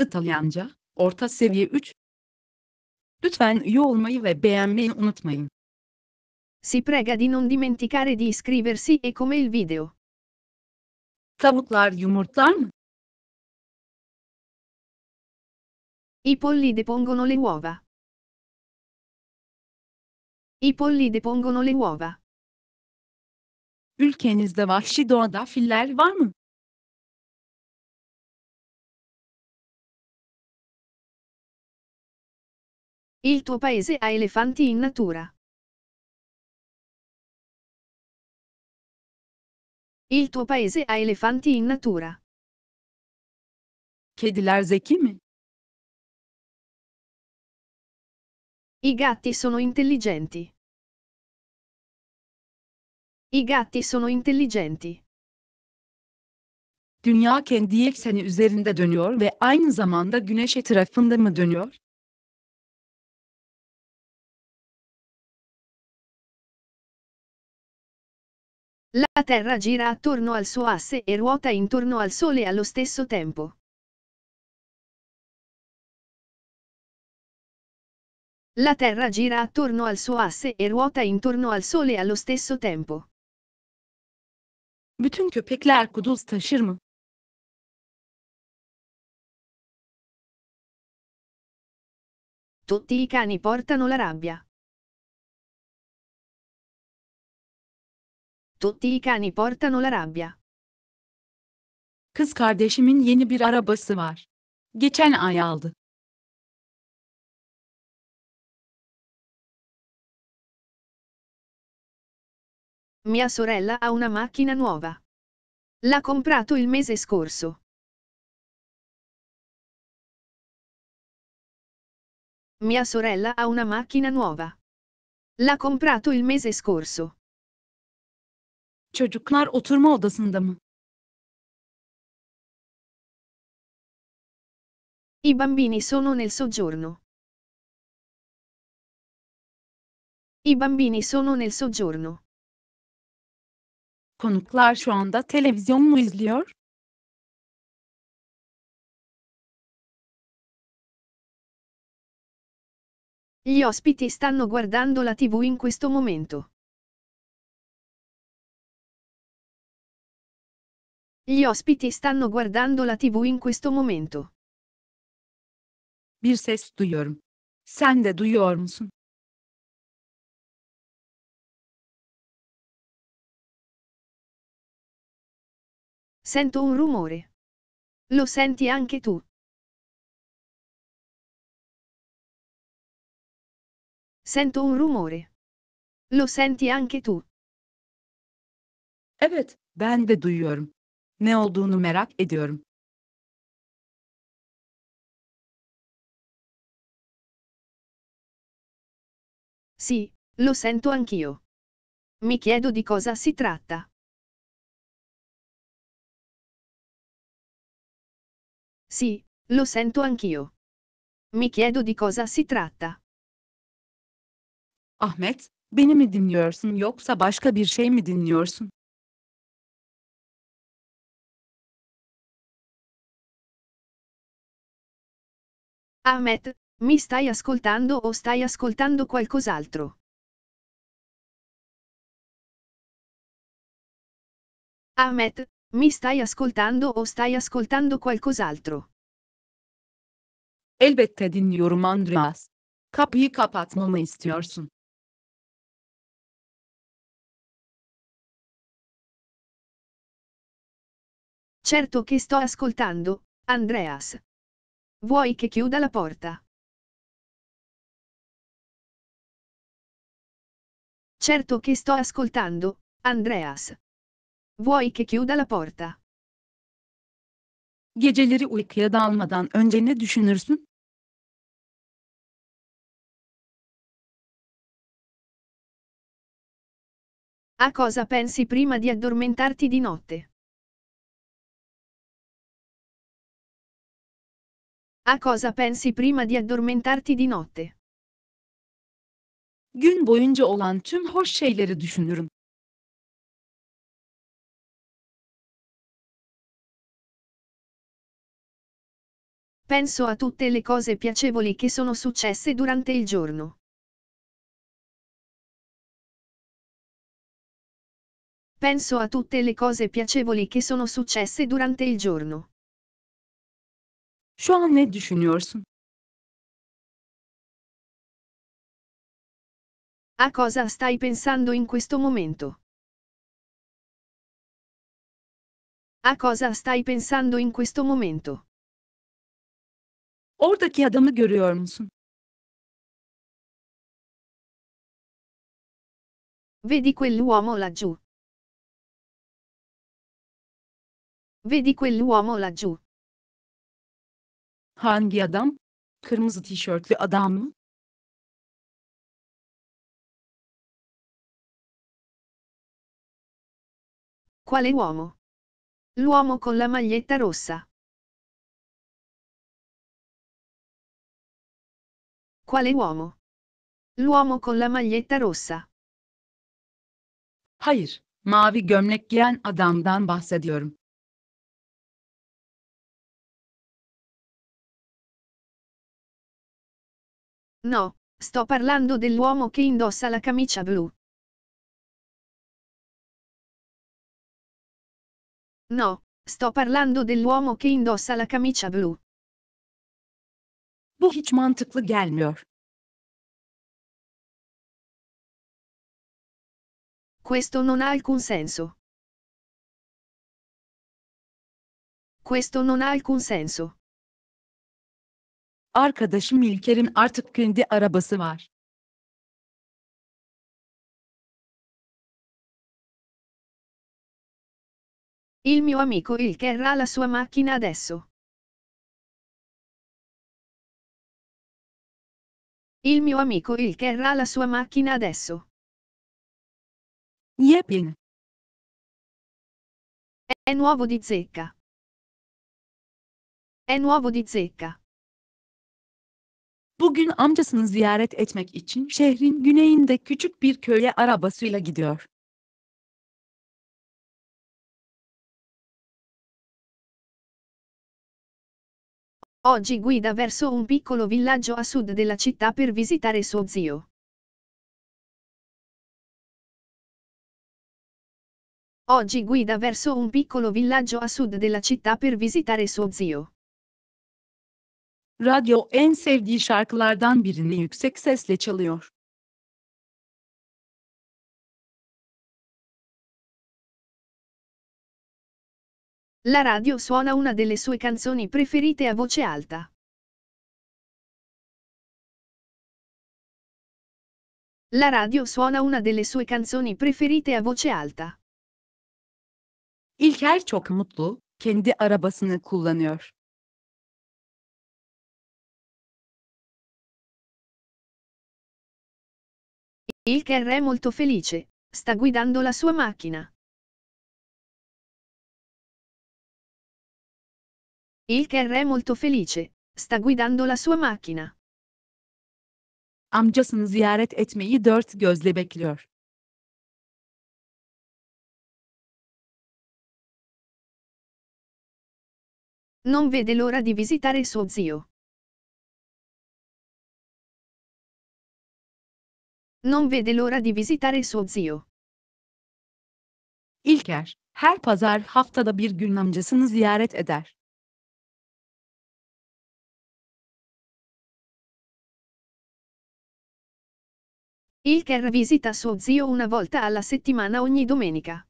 İtalyanca, orta seviye 3. Lütfen üye olmayı ve beğenmeyi unutmayın. Si prega di non dimenticare di iscriversi e come il video. Tavuklar yumurtlar mı? I polli depongono le uova. I polli depongono le uova. Ülkenizde vahşi doğada filler var mı? Il tuo paese ha elefanti in natura. Il tuo paese ha elefanti in natura. Kediler zeki mi? I gatti sono intelligenti. I gatti sono intelligenti. Dünya kendi ekseni üzerinde dönüyor ve aynı zamanda güneş etrafında mı dönüyor? La Terra gira attorno al suo asse e ruota intorno al Sole allo stesso tempo. La Terra gira attorno al suo asse e ruota intorno al Sole allo stesso tempo. Bütün köpekler kuduz taşır mı? Tutti i cani portano la rabbia. Tutti i cani portano la rabbia. Kız kardeşimin yeni bir arabası var. Geçen ay aldı. Mia sorella ha una macchina nuova. L'ha comprato il mese scorso. Mia sorella ha una macchina nuova. L'ha comprato il mese scorso. Çocuklar oturma odasında mı? I bambini sono nel soggiorno. I bambini sono nel soggiorno. Konuklar şu anda televizyon mu izliyor? Gli ospiti stanno guardando la TV in questo momento. Gli ospiti stanno guardando la TV in questo momento. Bir ses duyuyorum. Sen de duyuyor musun? Sento un rumore. Lo senti anche tu. Sento un rumore. Lo senti anche tu. Evet, ben de duyuyorum. Ne olduğunu merak ediyorum. Sì, lo sento anch'io. Mi chiedo di cosa si tratta. Sì, lo sento anch'io. Mi chiedo di cosa si tratta. Ahmet, beni mi dinliyorsun yoksa başka bir şey mi dinliyorsun? Ahmet, mi stai ascoltando o stai ascoltando qualcos'altro? Ahmet, mi stai ascoltando o stai ascoltando qualcos'altro? Elbette dinliyorum Andreas. Kapıyı kapatmamı istiyorsun. Certo che sto ascoltando, Andreas. Vuoi che chiuda la porta? Certo che sto ascoltando, Andreas. Vuoi che chiuda la porta? Geceleri uykuya dalmadan önce ne düşünürsün? A cosa pensi prima di addormentarti di notte? A cosa pensi prima di addormentarti di notte? Gün boyunca olan tüm hoş şeyleri düşünürüm. Penso a tutte le cose piacevoli che sono successe durante il giorno. Penso a tutte le cose piacevoli che sono successe durante il giorno. Şu an ne düşünüyorsun? A cosa stai pensando in questo momento? A cosa stai pensando in questo momento? Oradaki adamı görüyor musun? Vedi quell'uomo laggiù. Vedi quell'uomo laggiù. Hangi adam? Kırmızı tişörtlü adam mı? Quale uomo? L'uomo con la maglietta rossa. Quale uomo? L'uomo con la maglietta rossa. Hayır, mavi gömlek giyen adamdan bahsediyorum. No, sto parlando dell'uomo che indossa la camicia blu. No, sto parlando dell'uomo che indossa la camicia blu. Bu hiç mantıklı gelmiyor. Questo non ha alcun senso. Questo non ha alcun senso. Arkadaşım İlker'in artık kendi arabası var. Il mio amico Ilker ha la sua macchina adesso. Il mio amico Ilker ha la sua macchina adesso. Yepin. È nuovo di zecca. È nuovo di zecca. Bugün amcasını ziyaret etmek için şehrin güneyinde küçük bir köye arabasıyla gidiyor. Oggi guida verso un piccolo villaggio a sud della città per visitare suo zio. Oggi guida verso un piccolo villaggio a sud della città per visitare suo zio. Radyo en sevdiği şarkılardan birini yüksek sesle çalıyor. La radio suona una delle sue canzoni preferite a voce alta. La radio suona una delle sue canzoni preferite a voce alta. İlker çok mutlu, kendi arabasını kullanıyor. Il Ilker è molto felice, sta guidando la sua macchina. Il Ilker è molto felice, sta guidando la sua macchina. Amcasını ziyaret etmeyi dört gözle bekliyor. Non vede l'ora di visitare suo zio. Non vede l'ora di visitare suo zio. İlker, her pazar haftada bir gün amcasını ziyaret eder. Ilker visita suo zio una volta alla settimana ogni domenica.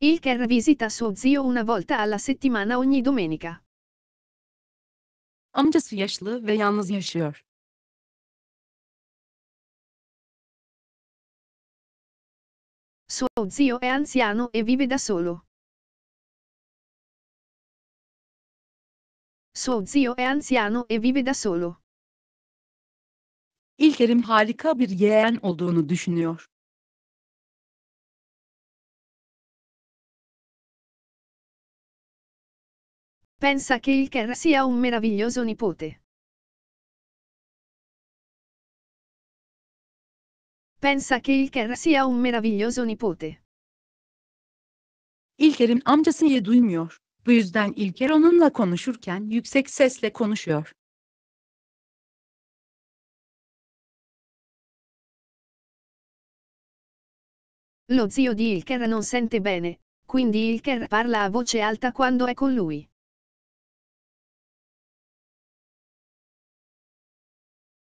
Ilker visita suo zio una volta alla settimana ogni domenica. Amcası yaşlı ve yalnız yaşıyor. Suo zio è e anziano e vive da solo. Suo zio è e anziano e vive da solo. İlkerim harika bir yeğen olduğunu düşünüyor. Pensa che il Kerr sia un meraviglioso nipote. Pensa che il Kerr sia un meraviglioso nipote. Il İlker'in amcasıyı duymuyor. Bu yüzden İlker onunla konuşurken yüksek sesle konuşuyor. Lo zio di Ilker non sente bene, quindi Ilker parla a voce alta quando è con lui.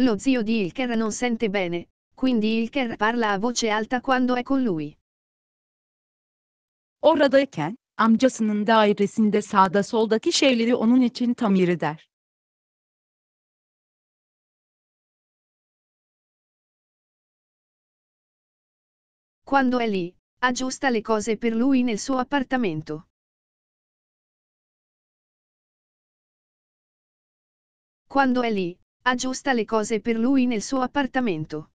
Lo zio di Ilker non sente bene, quindi Ilker parla a voce alta quando è con lui. Oradayken, amcasının dairesinde sağda soldaki şeyleri onun için tamir eder. Quando è lì, aggiusta le cose per lui nel suo appartamento. Quando è lì, aggiusta le cose per lui nel suo appartamento.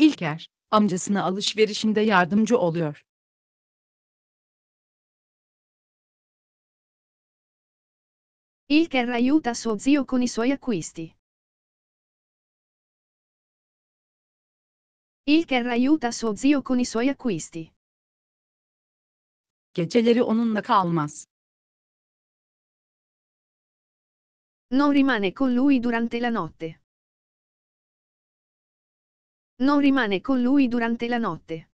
İlker, amcasına alışverişinde yardımcı oluyor. Ilker aiuta suo zio con i suoi acquisti. Ilker aiuta suo zio con i suoi acquisti. Geceleri onunla kalmaz. Non rimane con lui durante la notte. Non rimane con lui durante la notte.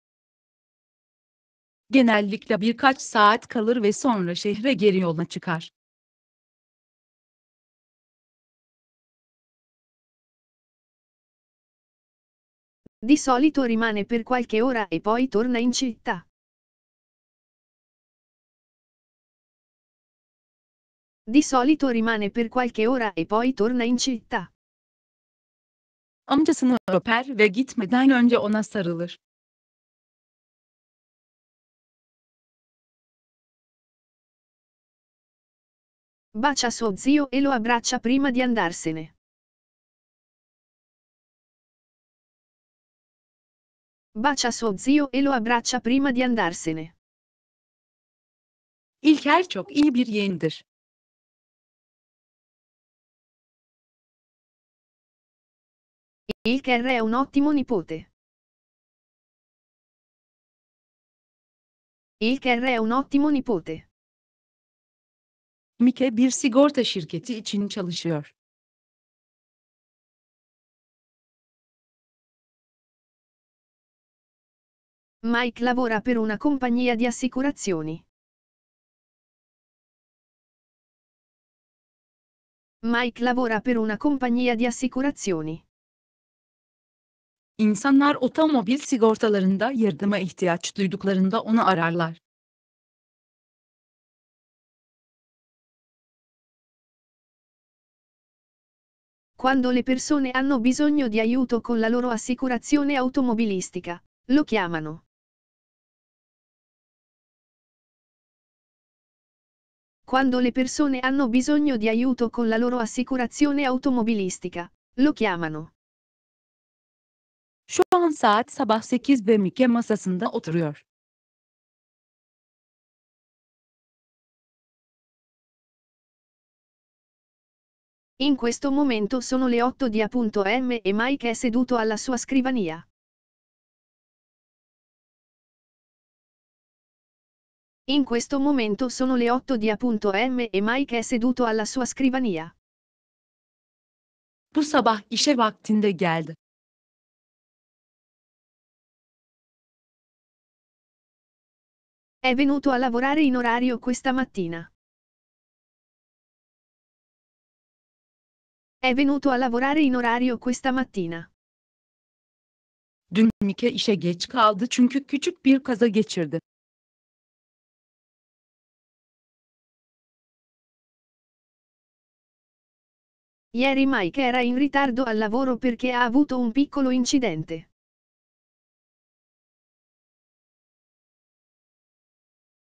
Genellikle birkaç saat kalır ve sonra şehre geri yola çıkar. Di solito rimane per qualche ora e poi torna in città. Di solito rimane per qualche ora e poi torna in città. Amcasını öper ve gitmeden önce ona sarılır. Bacia suo zio e lo abbraccia prima di andarsene. Bacia suo zio e lo abbraccia prima di andarsene. İlker çok iyi bir yeğendir. Il Ilker è un ottimo nipote. Il İlker è un ottimo nipote. Mike bir sigorta şirketi için çalışıyor. Mike lavora per una compagnia di assicurazioni. Mike lavora per una compagnia di assicurazioni. İnsanlar otomobil sigortalarında yardıma ihtiyaç duyduklarında onu ararlar. Quando le persone hanno bisogno di aiuto con la loro assicurazione automobilistica, lo chiamano. Quando le persone hanno bisogno di aiuto con la loro assicurazione automobilistica, lo chiamano. Şu an saat sabah 8 ve Mike masasında oturuyor. In questo momento sono le 8 di appunto M e Mike è seduto alla sua scrivania. In questo momento sono le 8 di appunto M e Mike è seduto alla sua scrivania. Bu sabah işe vaktinde geldi. È venuto a lavorare in orario questa mattina. È venuto a lavorare in orario questa mattina. Dün Mike işe geç kaldı çünkü küçük bir kaza geçirdi. Ieri Mike era in ritardo al lavoro perché ha avuto un piccolo incidente.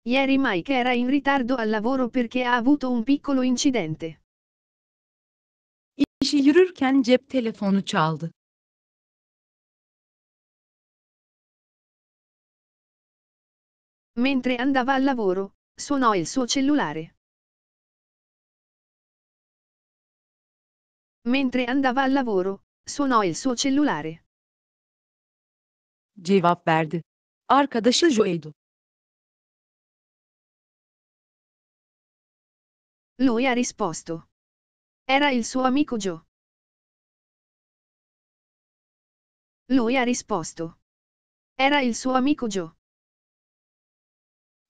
Ieri Mike era in ritardo al lavoro perché ha avuto un piccolo incidente. İşi yürürken cep telefonu çaldı. Mentre andava al lavoro, suonò il suo cellulare. Mentre andava al lavoro, suonò il suo cellulare. Cevap verdi. Arkadaşı Joe'du. Lui ha risposto. Era il suo amico Joe. Lui ha risposto. Era il suo amico Joe.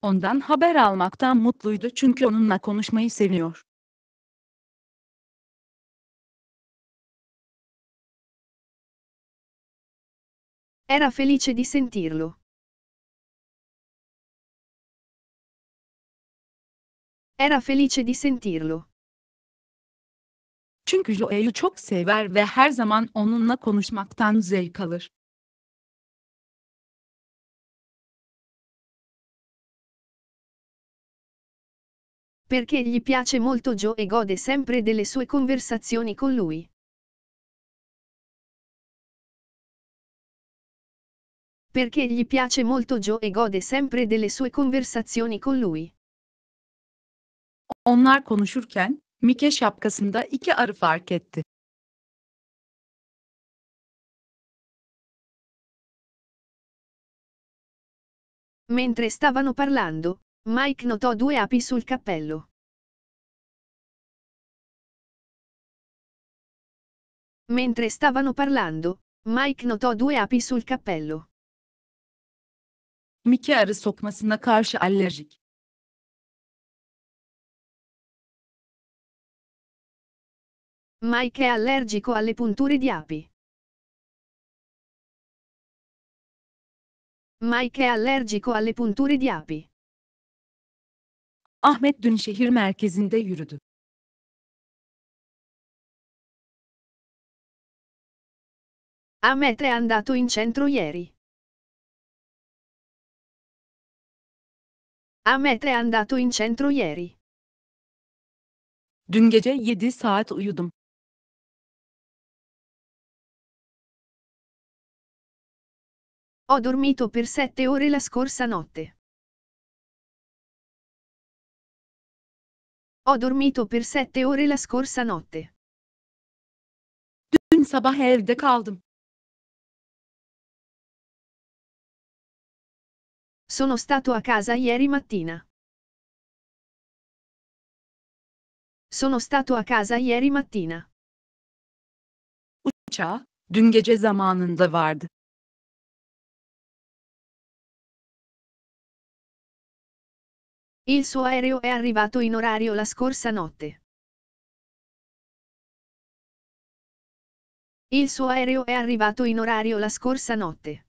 Ondan haber almaktan mutluydu çünkü onunla konuşmayı seviyor. Era felice di sentirlo. Era felice di sentirlo. Çünkü Joe'yu çok sever ve her zaman onunla konuşmaktan zevk alır. Perché gli piace molto Joe e gode sempre delle sue conversazioni con lui. Perché gli piace molto Joe e gode sempre delle sue conversazioni con lui. Onlar konuşurken Mike şapkasında iki arı fark etti. Mentre stavano parlando, Mike notò due api sul cappello. Mentre stavano parlando, Mike notò due api sul cappello. Mike arı sokmasına karşı alerjik. Mike è allergico alle punture di api. Mike è allergico alle punture di api. Ahmet dün şehir merkezinde yürüdü. Ahmet è andato in centro ieri. Ahmet è andato in centro ieri. Dün gece 7 saat uyudum. Ho dormito per sette ore la scorsa notte. Ho dormito per sette ore la scorsa notte. Dün sabah evde kaldım. Sono stato a casa ieri mattina. Sono stato a casa ieri mattina. Uçağı dün gece zamanında vardı. Il suo aereo è arrivato in orario la scorsa notte. Il suo aereo è arrivato in orario la scorsa notte.